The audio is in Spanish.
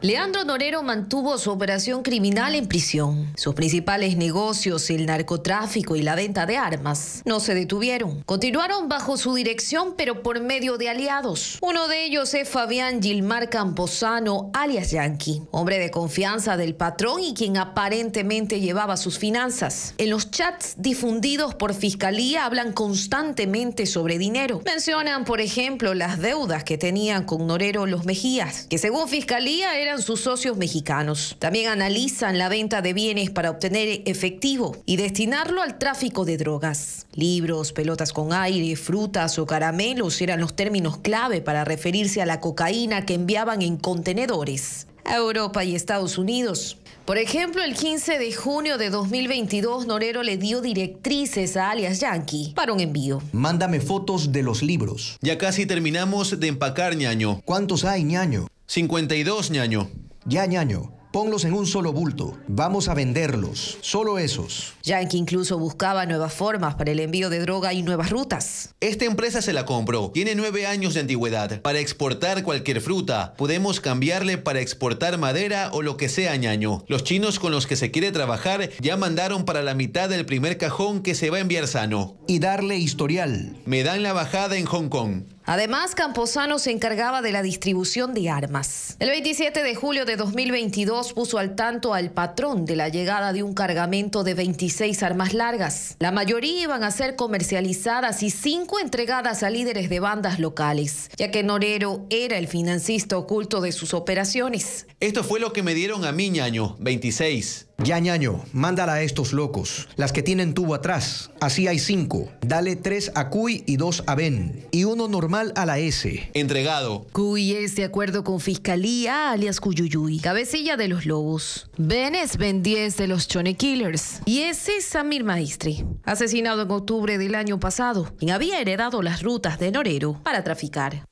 Leandro Norero mantuvo su operación criminal en prisión. Sus principales negocios, el narcotráfico y la venta de armas, no se detuvieron. Continuaron bajo su dirección, pero por medio de aliados. Uno de ellos es Fabián Gilmar Camposano, alias Yankee, hombre de confianza del patrón y quien aparentemente llevaba sus finanzas. En los chats difundidos por Fiscalía hablan constantemente sobre dinero. Mencionan, por ejemplo, las deudas que tenían con Norero los Mejías, que según Fiscalía era eran sus socios mexicanos. También analizan la venta de bienes para obtener efectivo y destinarlo al tráfico de drogas. Libros, pelotas con aire, frutas o caramelos eran los términos clave para referirse a la cocaína que enviaban en contenedores a Europa y Estados Unidos. Por ejemplo, el 15 de junio de 2022, Norero le dio directrices a alias Yankee para un envío. Mándame fotos de los libros. Ya casi terminamos de empacar, ñaño. ¿Cuántos hay, ñaño? 52, ñaño. Ya, ñaño. Ponlos en un solo bulto. Vamos a venderlos. Solo esos. Ya Yankee incluso buscaba nuevas formas para el envío de droga y nuevas rutas. Esta empresa se la compró. Tiene nueve años de antigüedad. Para exportar cualquier fruta, podemos cambiarle para exportar madera o lo que sea, ñaño. Los chinos con los que se quiere trabajar ya mandaron para la mitad del primer cajón que se va a enviar sano. Y darle historial. Me dan la bajada en Hong Kong. Además, Camposano se encargaba de la distribución de armas. El 27 de julio de 2022 puso al tanto al patrón de la llegada de un cargamento de 26 armas largas. La mayoría iban a ser comercializadas y cinco entregadas a líderes de bandas locales, ya que Norero era el financista oculto de sus operaciones. Esto fue lo que me dieron a mí, ñaño, 26. Ya ñaño, mándala a estos locos, las que tienen tubo atrás. Así hay cinco. Dale tres a Cuy y dos a Ben. Y uno normal a la S. Entregado. Cuy es de acuerdo con Fiscalía, alias Cuyuyuy, cabecilla de los lobos. Ben es Ben 10 de los Chone Killers. Y ese es Samir Maestri, asesinado en octubre del año pasado, quien había heredado las rutas de Norero para traficar.